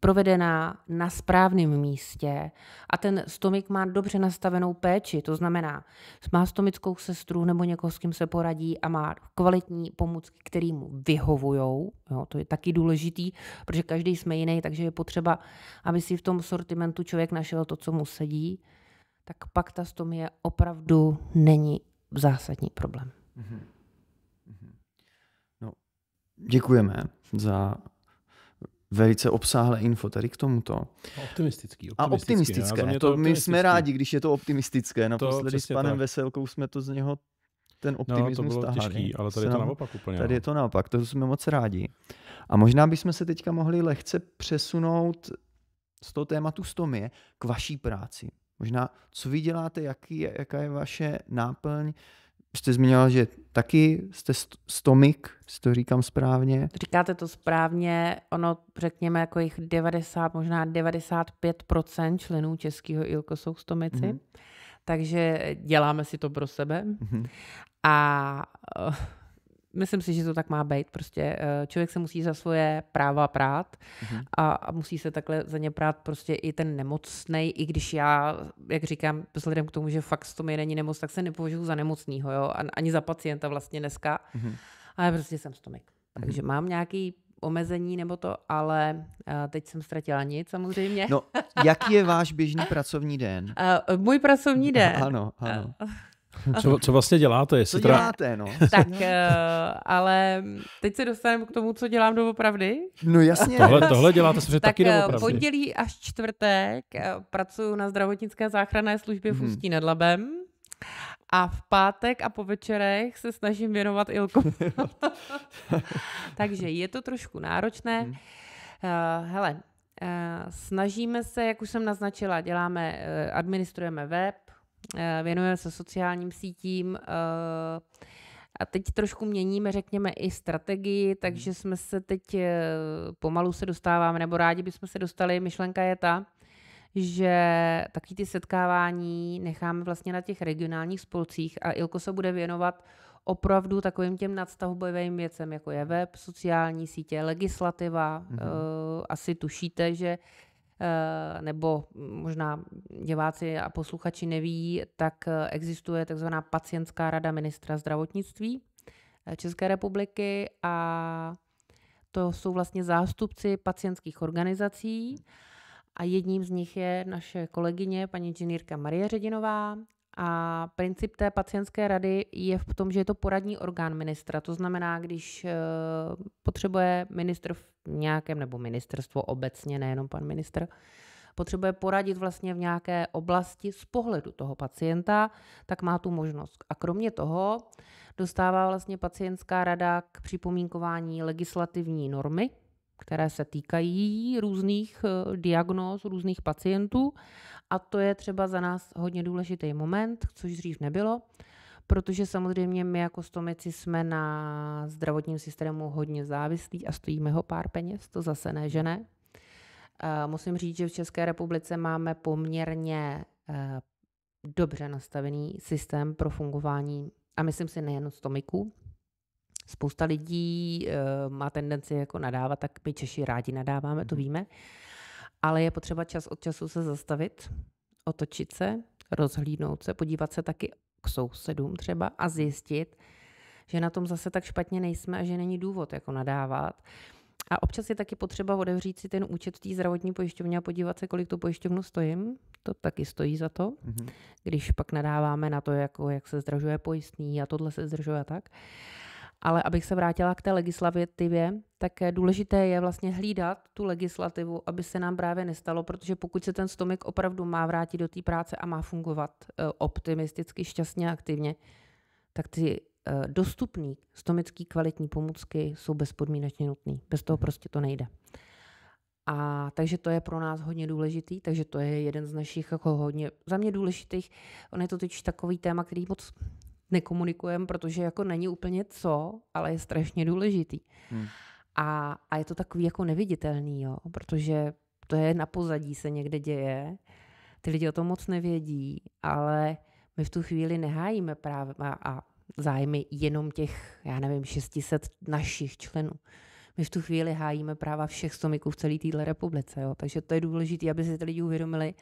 Speaker 3: provedená na správném místě a ten stomik má dobře nastavenou péči, to znamená, má stomickou sestru nebo někoho, s kým se poradí a má kvalitní pomůcky, který mu vyhovujou, jo, to je taky důležitý, protože každý jsme jiný, takže je potřeba, aby si v tom sortimentu člověk našel to, co mu sedí, tak pak ta stomie opravdu není zásadní problém.
Speaker 1: Mm-hmm děkujeme za velice obsáhlé info tady k tomuto. A optimistický. optimistický a optimistické. To, to optimistický. my jsme rádi, když je to optimistické. Naposledy to, s panem tak. Veselkou jsme to z něho ten optimismus no, to táhali. Těžký, ale tady je to naopak úplně. Tady je no. to naopak, to jsme moc rádi. A možná bychom se teďka mohli lehce přesunout z toho tématu stomie k vaší práci. Možná, co vy děláte, jaký, jaká je vaše náplň, jste zmínila, že taky jste stomik, si to říkám správně.
Speaker 3: Říkáte to správně, ono řekněme jako jich 90, možná 95% členů českého ILKO jsou stomici. Mm-hmm. Takže děláme si to pro sebe. Mm-hmm. A myslím si, že to tak má být. Prostě eh, člověk se musí za svoje práva prát mm-hmm. a, a musí se takhle za ně prát prostě i ten nemocný, i když já, jak říkám, vzhledem k tomu, že fakt to mi není nemoc, tak se nepovažuji za nemocnýho, jo, ani za pacienta vlastně dneska, mm-hmm. ale prostě jsem stomik. Mm-hmm. Takže mám nějaký omezení nebo to, ale eh, teď jsem ztratila nic samozřejmě. No,
Speaker 1: jaký je váš běžný pracovní den? Eh, můj pracovní den? Ano,
Speaker 2: ano. Co, co vlastně děláte? Jestli co děláte, teda... no.
Speaker 3: Tak, eh, ale teď se dostaneme k tomu, co dělám doopravdy. No jasně. tohle, tohle děláte samozřejmě tak, taky eh, doopravdy. pondělí až čtvrtek eh, pracuji na zdravotnické záchranné službě v mhm. Ústí hmm. nad Labem. A v pátek a po večerech se snažím věnovat Ilko. Takže je to trošku náročné. Mhm. hele, Snažíme se, jak už jsem naznačila, děláme, administrujeme web, Eh, věnujeme se sociálním sítím, eh, a teď trošku měníme, řekněme, i strategii, hmm. takže jsme se teď eh, pomalu se dostáváme, nebo rádi bychom se dostali, myšlenka je ta, že taky ty setkávání necháme vlastně na těch regionálních spolcích a Ilko se bude věnovat opravdu takovým těm nadstavbovým věcem, jako je web, sociální sítě, legislativa. Mm-hmm. asi tušíte, že Eh, nebo možná diváci a posluchači neví, tak eh, existuje takzvaná pacientská rada ministra zdravotnictví eh, České republiky a to jsou vlastně zástupci pacientských organizací a jedním z nich je naše kolegyně paní inženýrka Marie Ředinová, a princip té pacientské rady je v tom, že je to poradní orgán ministra. To znamená, když eh, potřebuje ministr v nějakém, nebo ministerstvo obecně, nejenom pan ministr, potřebuje poradit vlastně v nějaké oblasti z pohledu toho pacienta, tak má tu možnost. A kromě toho dostává vlastně pacientská rada k připomínkování legislativní normy, které se týkají různých eh, diagnóz, různých pacientů a to je třeba za nás hodně důležitý moment, což dřív nebylo, protože samozřejmě my jako stomici jsme na zdravotním systému hodně závislí a stojíme ho pár peněz, to zase ne, že ne. Eh, musím říct, že v České republice máme poměrně eh, dobře nastavený systém pro fungování, a myslím si nejen stomiků, Spousta lidí eh, má tendenci jako nadávat, tak my Češi rádi nadáváme, to mhm. víme ale je potřeba čas od času se zastavit, otočit se, rozhlídnout se, podívat se taky k sousedům třeba a zjistit, že na tom zase tak špatně nejsme a že není důvod jako nadávat. A občas je taky potřeba odevřít si ten účet té zdravotní pojišťovně a podívat se, kolik tu pojišťovnu stojím. To taky stojí za to. Mm-hmm. Když pak nadáváme na to, jako, jak se zdražuje pojistný a tohle se zdržuje tak. Ale abych se vrátila k té legislativě, tak důležité je vlastně hlídat tu legislativu, aby se nám právě nestalo, protože pokud se ten stomik opravdu má vrátit do té práce a má fungovat eh, optimisticky, šťastně, aktivně, tak ty eh, dostupný stomický kvalitní pomůcky jsou bezpodmínečně nutný. Bez toho prostě to nejde. A takže to je pro nás hodně důležitý, takže to je jeden z našich jako hodně, za mě důležitých, on je to totiž takový téma, který moc nekomunikujeme, protože jako není úplně co, ale je strašně důležitý. Hmm. A, a je to takový jako neviditelný, jo, protože to je na pozadí se někde děje, ty lidi o tom moc nevědí, ale my v tu chvíli nehájíme právě a zájmy jenom těch, já nevím, 600 našich členů. My v tu chvíli hájíme práva všech stomiků v celé této republice. Jo? Takže to je důležité, aby si ty lidi uvědomili.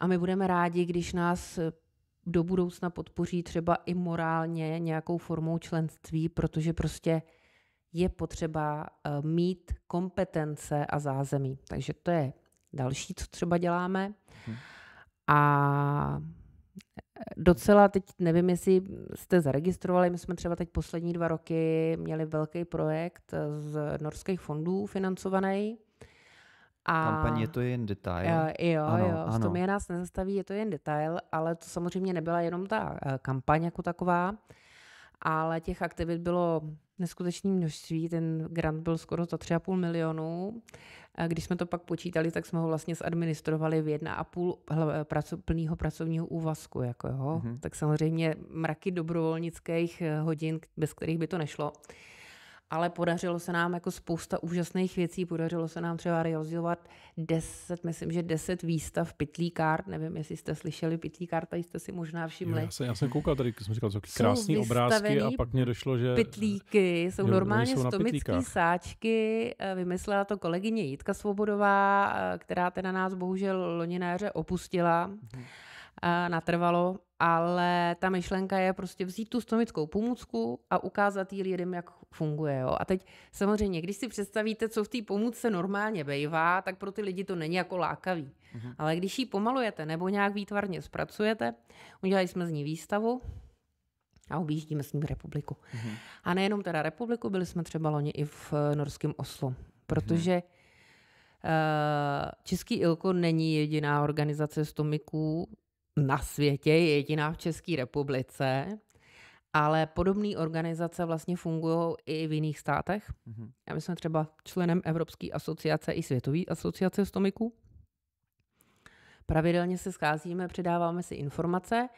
Speaker 3: A my budeme rádi, když nás do budoucna podpoří třeba i morálně nějakou formou členství, protože prostě je potřeba eh, mít kompetence a zázemí. Takže to je další, co třeba děláme. Mhm. A eh, docela teď nevím, jestli jste zaregistrovali, my jsme třeba teď poslední dva roky měli velký projekt eh, z norských fondů financovaný a, Kampaň je to jen detail. Uh, jo, ano, jo, ano. v tom je nás nezastaví, je to jen detail, ale to samozřejmě nebyla jenom ta uh, kampaň jako taková, ale těch aktivit bylo neskutečné množství, ten grant byl skoro za 3,5 milionů. Když jsme to pak počítali, tak jsme ho vlastně zadministrovali v 1,5 eh, praco, plného pracovního úvazku. Jako jo. Mm-hmm. Tak samozřejmě mraky dobrovolnických hodin, bez kterých by to nešlo ale podařilo se nám jako spousta úžasných věcí. Podařilo se nám třeba realizovat 10, myslím, že 10 výstav pitlí kart. Nevím, jestli jste slyšeli pitlí a jste si možná všimli. Jo, já, jsem, já jsem
Speaker 2: koukal tady, jsem říkal, jsou krásné obrázky a pak mě došlo, že... Pitlíky, jsou jo, normálně stomické
Speaker 3: sáčky, eh, vymyslela to kolegyně Jitka Svobodová, eh, která teda nás bohužel loni na opustila. Mhm. A eh, natrvalo, ale ta myšlenka je prostě vzít tu stomickou pomůcku a ukázat jí lidem, jak funguje. Jo? A teď samozřejmě, když si představíte, co v té pomůcce normálně bejvá, tak pro ty lidi to není jako lákavý. Mhm. Ale když ji pomalujete nebo nějak výtvarně zpracujete, udělali jsme z ní výstavu, a objíždíme s ní republiku. Mhm. A nejenom teda republiku, byli jsme třeba loni i v eh, norském Oslu, mhm. protože mhm. Český Ilko není jediná organizace stomiků, na světě, je jediná v České republice, ale podobné organizace vlastně fungují i v jiných státech. Mm-hmm. Já my jsme třeba členem Evropské asociace i Světové asociace stomiků. Pravidelně se scházíme, předáváme si informace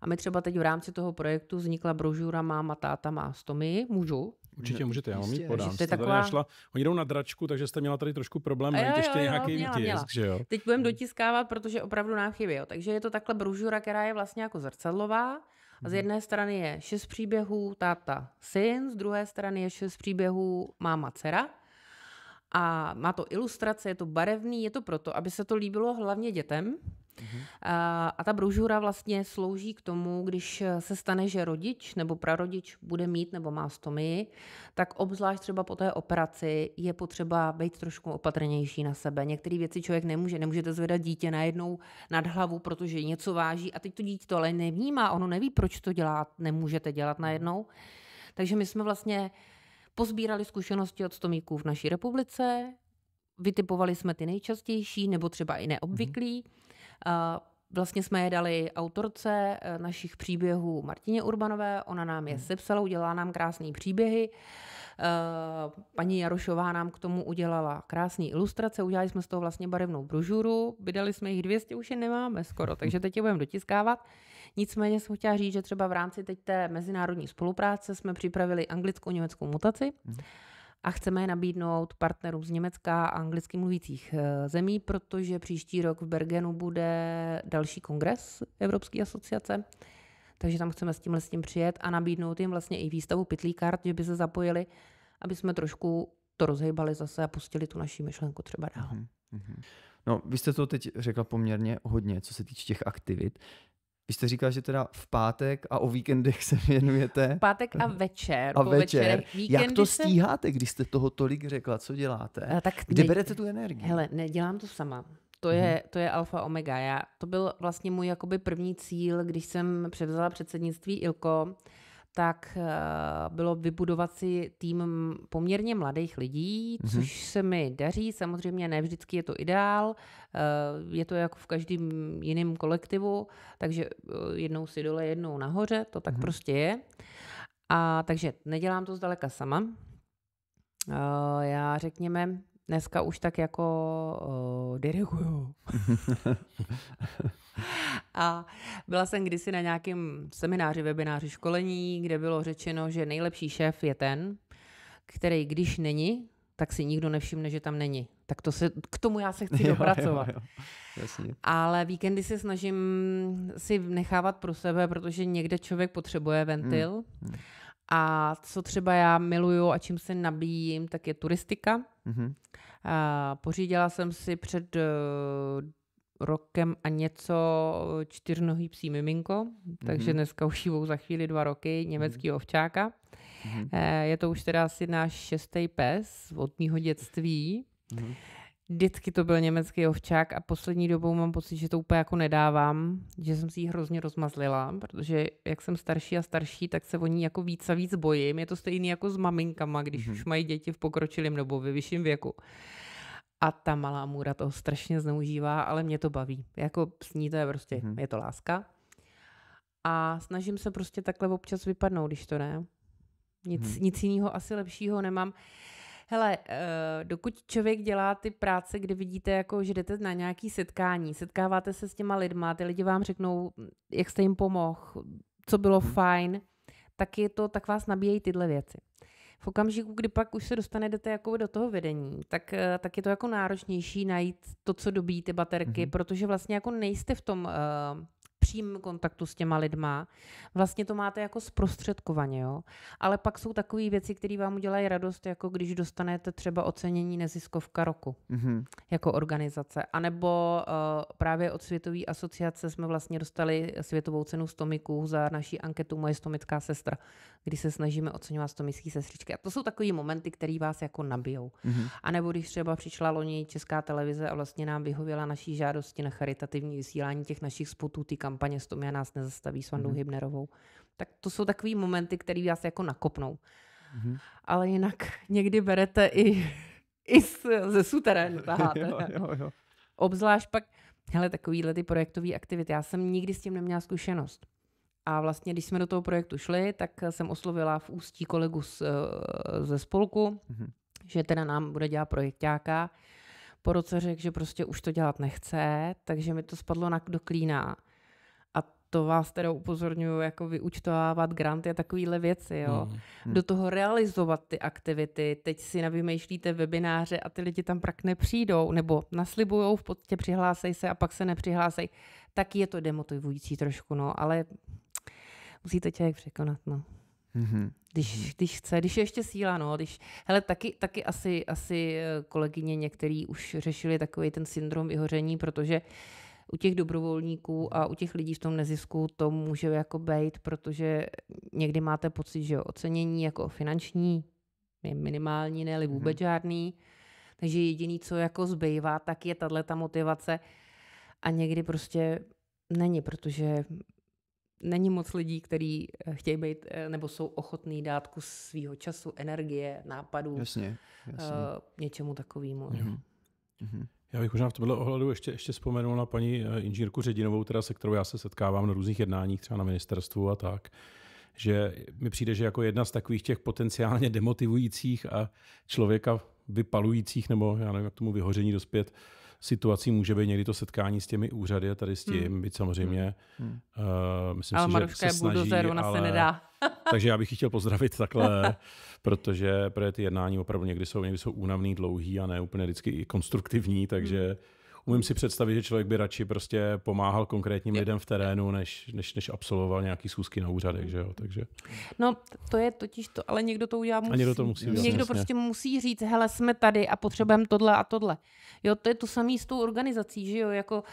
Speaker 3: a my třeba teď v rámci toho projektu vznikla brožura Máma, táta má stomy můžu,
Speaker 2: Určitě můžete, já vám jít podám. To taková... našla, oni jdou na dračku, takže jste měla tady trošku problém najít ještě nějaký měla, tisk, měla. že jo? Teď
Speaker 3: budeme hmm. dotiskávat, protože opravdu nám chybí. Jo. Takže je to takhle brožura, která je vlastně jako zrcadlová. A z hmm. jedné strany je šest příběhů táta syn, z druhé strany je šest příběhů máma dcera. A má to ilustrace, je to barevný, je to proto, aby se to líbilo hlavně dětem, Uh, A, a ta brožura vlastně slouží k tomu, když se stane, že rodič nebo prarodič bude mít nebo má stomii, tak obzvlášť třeba po té operaci je potřeba být trošku opatrnější na sebe. Některé věci člověk nemůže, nemůžete zvedat dítě najednou nad hlavu, protože něco váží a teď to dítě to ale nevnímá, ono neví, proč to dělat, nemůžete dělat najednou. Takže my jsme vlastně pozbírali zkušenosti od stomíků v naší republice, vytipovali jsme ty nejčastější nebo třeba i neobvyklí. Mm-hmm Vlastně jsme je dali autorce eh, našich příběhů Martině Urbanové, ona nám je hmm. sepsala, udělala nám krásné příběhy. Eh, paní Jarošová nám k tomu udělala krásné ilustrace, udělali jsme z toho vlastně barevnou brožuru, vydali jsme jich 200, už je nemáme skoro, hmm. takže teď je budeme dotiskávat. Nicméně jsem chtěla říct, že třeba v rámci teď té mezinárodní spolupráce jsme připravili anglickou-německou mutaci. Mm-hmm a chceme je nabídnout partnerům z Německa a anglicky mluvících eh, zemí, protože příští rok v Bergenu bude další kongres Evropské asociace, takže tam chceme s tímhle s tím přijet a nabídnout jim vlastně i výstavu pitlí kart, že by se zapojili, aby jsme trošku to rozhejbali zase a pustili tu naši myšlenku třeba dál.
Speaker 1: Mm-hmm. No, vy jste to teď řekla poměrně hodně, co se týče těch aktivit. Vy jste říkal, že teda v pátek a o víkendech se věnujete. Pátek a večer. A po večer. Víkendy Jak to se... stíháte, když jste toho tolik řekla, co děláte? A eh, tak Kde ne...
Speaker 3: berete tu energii? Hele, nedělám to sama. To je, mhm. to je alfa omega. Já, to byl vlastně můj jakoby první cíl, když jsem převzala předsednictví Ilko, tak eh, bylo vybudovat si tým poměrně mladých lidí, mhm. což se mi daří. Samozřejmě ne vždycky je to ideál, eh, je to jako v každém jiném kolektivu, takže eh, jednou si dole, jednou nahoře, to tak mm-hmm. prostě je. A takže nedělám to zdaleka sama. Já řekněme, dneska už tak jako diriguju. A byla jsem kdysi na nějakém semináři, webináři, školení, kde bylo řečeno, že nejlepší šéf je ten, který když není, tak si nikdo nevšimne, že tam není. Tak to se, k tomu já se chci jo, dopracovat. Jo, jo. Jasně. Ale víkendy se snažím si nechávat pro sebe, protože někde člověk potřebuje ventil. Mm. A co třeba já miluju a čím se nabíjím, tak je turistika. Mm-hmm. A pořídila jsem si před eh, rokem a něco čtyřnohý psí miminko, mm-hmm. takže mhm. dneska už jivou za chvíli dva roky německý mm-hmm. ovčáka. Mm-hmm. Je to už teda asi náš šestý pes od mýho dětství. Mm-hmm. Vždycky to byl německý ovčák a poslední dobou mám pocit, že to úplně jako nedávám, že jsem si ji hrozně rozmazlila, protože jak jsem starší a starší, tak se o ní jako víc a víc bojím. Je to stejný jako s maminkama, když mm-hmm. už mají děti v pokročilém nebo ve vyšším věku. A ta malá můra toho strašně zneužívá, ale mě to baví. Jako s ní to je prostě, hmm. je to láska. A snažím se prostě takhle občas vypadnout, když to ne. Nic, hmm. nic jiného asi lepšího nemám. Hele, eh, dokud člověk dělá ty práce, kdy vidíte, jako, že jdete na nějaké setkání, setkáváte se s těma lidma, ty lidi vám řeknou, jak jste jim pomohl, co bylo hmm. fajn, tak je to, tak vás nabíjejí tyhle věci v okamžiku, kdy pak už se dostanete jako do toho vedení, tak, eh, tak je to jako náročnější najít to, co dobíjí ty baterky, mm-hmm. protože vlastně jako nejste v tom uh, přímém kontaktu s těma lidma. Vlastně to máte jako zprostředkovaně, jo. Ale pak jsou takové věci, které vám udělají radost, jako když dostanete třeba ocenění neziskovka roku mm-hmm. jako organizace. A nebo uh, právě od Světové asociace jsme vlastně dostali světovou cenu stomiků za naší anketu Moje stomická sestra, kdy se snažíme oceňovat stomické sestřičky. A to jsou takové momenty, které vás jako nabijou. Mm-hmm. A nebo když třeba přišla loni Česká televize a vlastně nám vyhověla naší žádosti na charitativní vysílání těch našich spotů, ty kam kampaně s Tomě nás nezastaví s Vandou mm-hmm. Hybnerovou. Tak to jsou takové momenty, které vás jako nakopnou. Mm-hmm. Ale jinak někdy berete i, i z, ze suterénu taháte. jo, jo, jo. Obzvlášť pak, hele, takovýhle ty projektové aktivity. Já jsem nikdy s tím neměla zkušenost. A vlastně, když jsme do toho projektu šli, tak jsem oslovila v ústí kolegu z, ze spolku, mm-hmm. že teda nám bude dělat projektáka. Po roce řekl, že prostě už to dělat nechce, takže mi to spadlo na, do klína to vás teda upozorňuju, jako vyučtovávat granty a takovéhle věci, jo. Mm. Do toho realizovat ty aktivity, teď si navymýšlíte webináře a ty lidi tam prak nepřijdou, nebo naslibujou v podstatě přihlásej se a pak se nepřihlásej, tak je to demotivující trošku, no, ale musí to člověk překonat, no.
Speaker 1: hmm Když, mm-hmm.
Speaker 3: když chce, když je ještě síla, no, když, hele, taky, taky asi, asi eh, kolegyně některý už řešili takový ten syndrom vyhoření, protože uh, u těch dobrovolníků a u těch lidí v tom nezisku to může jako být, protože někdy máte pocit, že ocenění jako finanční je minimální, ne vůbec hmm. žádný. Takže jediný, co jako zbývá, tak je tahle ta motivace. A někdy prostě není, protože není moc lidí, kteří eh, chtějí být eh, nebo jsou ochotní dát kus svého času, energie, nápadů jasně, jasně. Uh, něčemu takovému. Mhm.
Speaker 2: hmm já bych možná v tomhle ohledu ještě, ještě vzpomenul na paní eh, inžírku Ředinovou, teda se kterou já se setkávám na různých jednáních, třeba na ministerstvu a tak že mi přijde, že jako jedna z takových těch potenciálně demotivujících a člověka vypalujících, nebo já nevím, jak tomu vyhoření dospět, situací může být někdy to setkání s těmi úřady a tady s tím, hmm. byť samozřejmě. Hmm. Uh, myslím ale si, Maruška že se snaží, ona ale... se nedá. takže já bych chtěl pozdravit takhle, protože pro ty jednání opravdu někdy jsou, někdy jsou únavný, dlouhý a ne úplně vždycky konstruktivní, takže hmm umím si představit, že člověk by radši prostě pomáhal konkrétním lidem v terénu, než, než, než absolvoval nějaký schůzky na úřadech, že jo, takže.
Speaker 3: No, to je totiž to, ale někdo to udělá musí. A někdo to musí udělat, Někdo prostě musí říct, hele, jsme tady a potřebujeme tohle a tohle. Jo, to je to samé s tou organizací, že jo, jako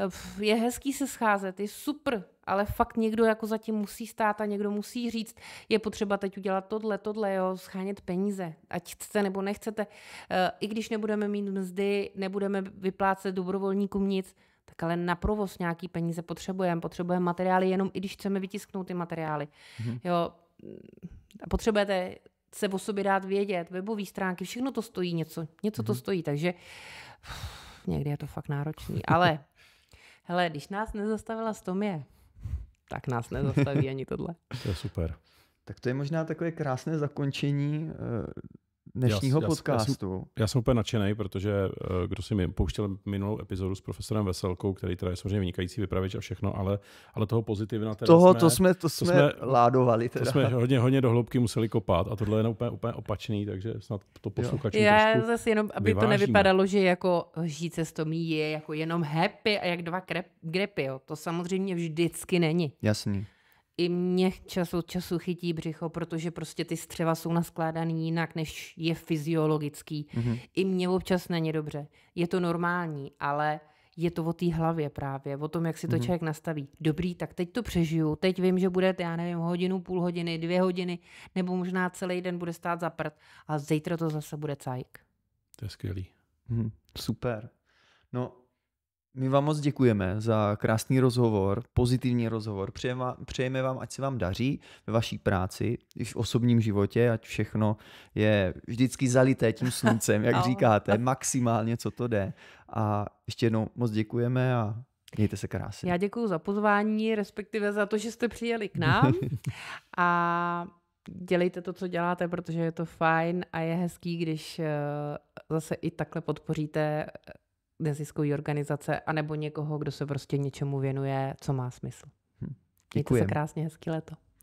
Speaker 3: eh, je hezký se scházet, je super, ale fakt někdo jako zatím musí stát a někdo musí říct, je potřeba teď udělat tohle, tohle, jo, schánět peníze, ať chcete nebo nechcete. Eh, I když nebudeme mít mzdy, nebudeme vyplácet dobrovolníkům nic, tak ale na provoz nějaký peníze potřebujeme, potřebujeme materiály, jenom i když chceme vytisknout ty materiály. Mhm. Jo, potřebujete se o sobě dát vědět, webové stránky, všechno to stojí něco, něco to mhm. stojí, takže uf, někdy je to fakt náročný, ale hele, když nás nezastavila Stomie, tak nás nezastaví ani tohle. To je super.
Speaker 1: Tak to je možná takové krásné zakončení eh, dnešního já, podcastu. Já, já, jsem,
Speaker 2: já jsem úplně nadšený, protože eh, kdo si mi pouštěl minulou epizodu s profesorem Veselkou, který teda je samozřejmě vynikající vypravěč a všechno, ale, ale toho pozitivna teda toho, jsme, to jsme, to jsme, to jsme ládovali. Teda. To jsme hodně, hodně do hloubky museli kopat a tohle je úplně, úplně opačný, takže snad to posluchačům Já zase jenom, aby vyvážíme. to nevypadalo,
Speaker 3: že jako žít se s je jako jenom happy a jak dva krep, grepy, jo. to samozřejmě vždycky není. Jasný i mě čas od času chytí břicho, protože prostě ty střeva jsou naskládaný jinak, než je fyziologický. Mm-hmm. I mě občas není dobře. Je to normální, ale je to o té hlavě právě, o tom, jak si to mm-hmm. člověk nastaví. Dobrý, tak teď to přežiju, teď vím, že bude, já nevím, hodinu, půl hodiny, dvě hodiny, nebo možná celý den bude stát za prd, a zítra to zase bude cajk.
Speaker 1: To je skvělý. Mm-hmm. Super. No, my vám moc děkujeme za krásný rozhovor, pozitivní rozhovor. Přejeme, přejeme vám, ať se vám daří ve vaší práci, i v osobním životě, ať všechno je vždycky zalité tím sluncem, jak no. říkáte, maximálně, co to jde. A ještě jednou moc děkujeme a Mějte se krásně.
Speaker 3: Já děkuji za pozvání, respektive za to, že jste přijeli k nám. A dělejte to, co děláte, protože je to fajn a je hezký, když eh, zase i takhle podpoříte neziskový organizace, anebo někoho, kdo se prostě něčemu věnuje, co má smysl. Hm. Mějte se krásně, hezký leto.